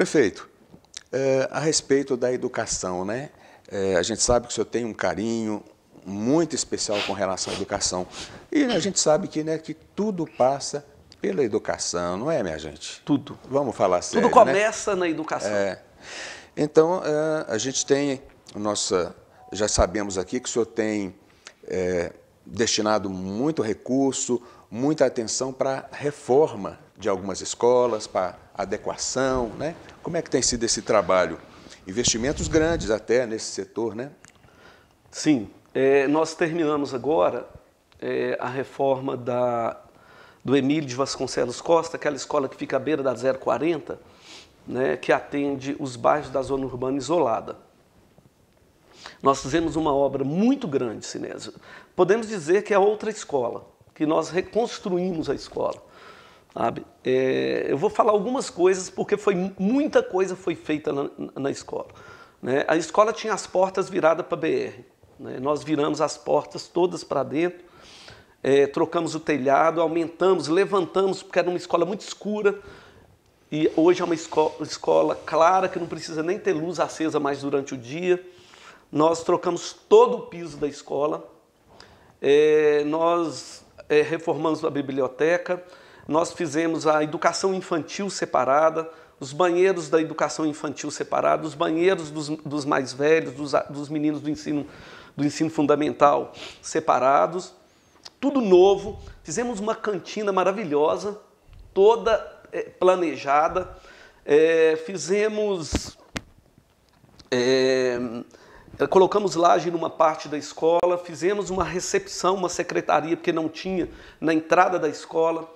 Prefeito, é, a respeito da educação, né? É, a gente sabe que o senhor tem um carinho muito especial com relação à educação. E a gente sabe que, né, que tudo passa pela educação, não é, minha gente? Tudo. Vamos falar sério, Tudo né? começa né? na educação. É. Então, é, a gente tem, nossa, já sabemos aqui que o senhor tem é, destinado muito recurso, muita atenção para reforma de algumas escolas, para adequação, né? Como é que tem sido esse trabalho? Investimentos grandes até nesse setor, né? Sim, é, nós terminamos agora é, a reforma da, do Emílio de Vasconcelos Costa, aquela escola que fica à beira da 040, né, que atende os bairros da zona urbana isolada. Nós fizemos uma obra muito grande, Sinésio. Podemos dizer que é outra escola, que nós reconstruímos a escola. Sabe? É, eu vou falar algumas coisas porque foi muita coisa foi feita na, na escola. Né? A escola tinha as portas viradas para a BR. Né? Nós viramos as portas todas para dentro, é, trocamos o telhado, aumentamos, levantamos, porque era uma escola muito escura. E hoje é uma escola, escola clara que não precisa nem ter luz acesa mais durante o dia. Nós trocamos todo o piso da escola. É, nós é, reformamos a biblioteca nós fizemos a educação infantil separada, os banheiros da educação infantil separados, os banheiros dos, dos mais velhos, dos, dos meninos do ensino, do ensino fundamental separados. Tudo novo, fizemos uma cantina maravilhosa, toda é, planejada, é, fizemos. É, colocamos laje numa parte da escola, fizemos uma recepção, uma secretaria, porque não tinha, na entrada da escola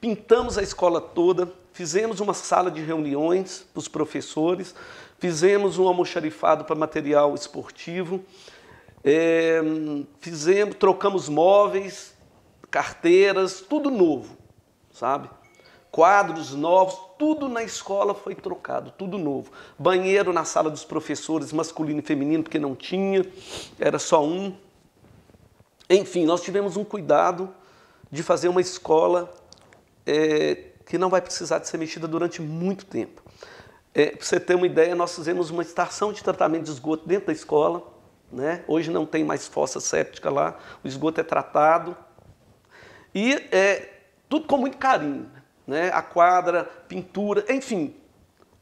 pintamos a escola toda, fizemos uma sala de reuniões para os professores, fizemos um almoxarifado para material esportivo, é, fizemos, trocamos móveis, carteiras, tudo novo, sabe? Quadros novos, tudo na escola foi trocado, tudo novo. Banheiro na sala dos professores, masculino e feminino, porque não tinha, era só um. Enfim, nós tivemos um cuidado de fazer uma escola é, que não vai precisar de ser mexida durante muito tempo. É, Para você ter uma ideia, nós fizemos uma estação de tratamento de esgoto dentro da escola. Né? Hoje não tem mais fossa séptica lá, o esgoto é tratado. E é, tudo com muito carinho. Né? A quadra, pintura, enfim.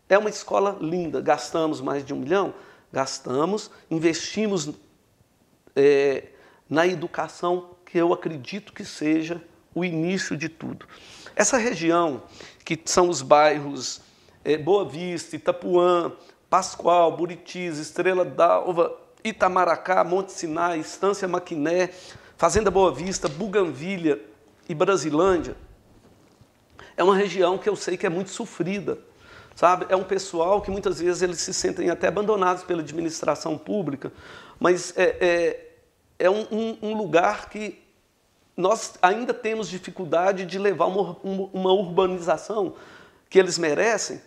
É uma escola linda. Gastamos mais de um milhão? Gastamos, investimos é, na educação que eu acredito que seja o início de tudo. Essa região, que são os bairros é, Boa Vista, Itapuã, Pascoal, Buritis, Estrela d'Alva, Itamaracá, Monte Sinai, Estância Maquiné, Fazenda Boa Vista, Buganvilha e Brasilândia, é uma região que eu sei que é muito sofrida sabe? É um pessoal que muitas vezes eles se sentem até abandonados pela administração pública, mas é, é, é um, um, um, lugar que nós ainda temos dificuldade de levar uma, uma urbanização que eles merecem,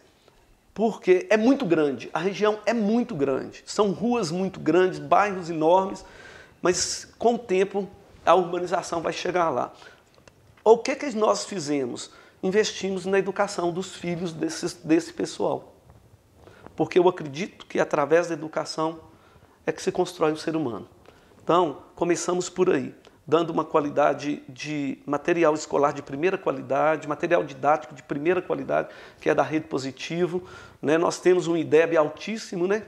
porque é muito grande, a região é muito grande, são ruas muito grandes, bairros enormes, mas com o tempo a urbanização vai chegar lá. O que, é que nós fizemos? Investimos na educação dos filhos desse, desse pessoal. Porque eu acredito que através da educação é que se constrói um ser humano. Então, começamos por aí dando uma qualidade de material escolar de primeira qualidade, material didático de primeira qualidade, que é da Rede Positivo. Né? Nós temos um IDEB altíssimo, né?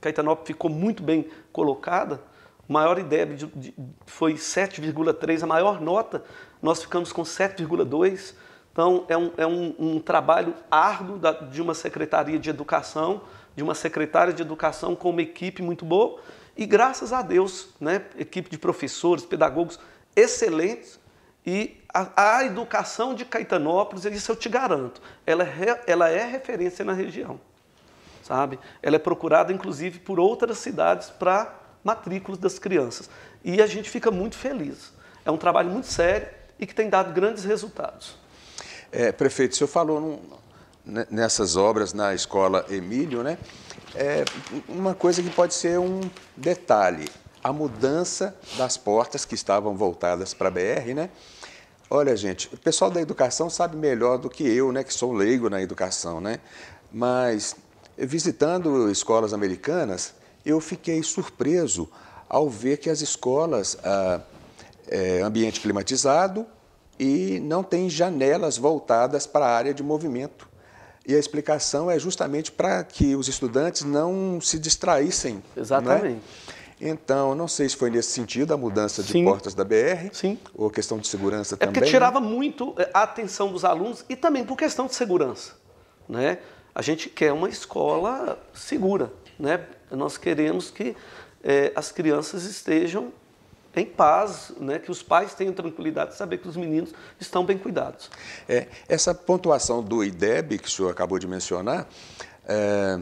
Caetanópolis ficou muito bem colocada. maior IDEB de, de, foi 7,3, a maior nota nós ficamos com 7,2. Então, é, um, é um, um trabalho árduo da, de uma secretaria de educação, de uma secretária de educação com uma equipe muito boa e graças a Deus, né, equipe de professores, pedagogos excelentes e a, a educação de Caetanópolis, isso eu te garanto, ela é, ela é referência na região, sabe? Ela é procurada, inclusive, por outras cidades para matrículas das crianças. E a gente fica muito feliz. É um trabalho muito sério e que tem dado grandes resultados. É, prefeito, o senhor falou num, nessas obras na escola Emílio, né? é uma coisa que pode ser um detalhe, a mudança das portas que estavam voltadas para a BR, né? Olha, gente, o pessoal da educação sabe melhor do que eu, né, que sou leigo na educação, né? Mas visitando escolas americanas, eu fiquei surpreso ao ver que as escolas ah, é, ambiente climatizado e não tem janelas voltadas para a área de movimento. E a explicação é justamente para que os estudantes não se distraíssem. Né? Exatamente. Né? Então, não sei se foi nesse sentido a mudança de Sim. portas da BR, Sim. ou questão de segurança é também. É né? porque tirava né? muito eh, a atenção dos alunos e também por questão de segurança. Né? A gente quer uma escola segura. Né? Nós queremos que é, as crianças estejam em paz, né, que os pais tenham tranquilidade de saber que os meninos estão bem cuidados. É, essa pontuação do IDEB, que o senhor acabou de mencionar, é,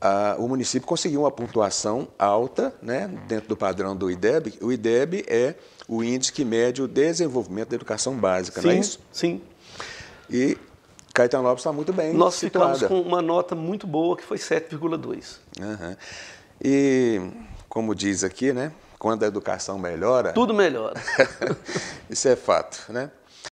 a, o município conseguiu uma pontuação alta né, dentro do padrão do IDEB. O IDEB é o índice que mede o desenvolvimento da educação básica, sim, não é isso? Sim. E Caetano Caetanópolis está muito bem Nós situada. ficamos com uma nota muito boa, que foi 7,2. Uhum. E, como diz aqui, né? Quando a educação melhora. Tudo melhora. isso é fato, né?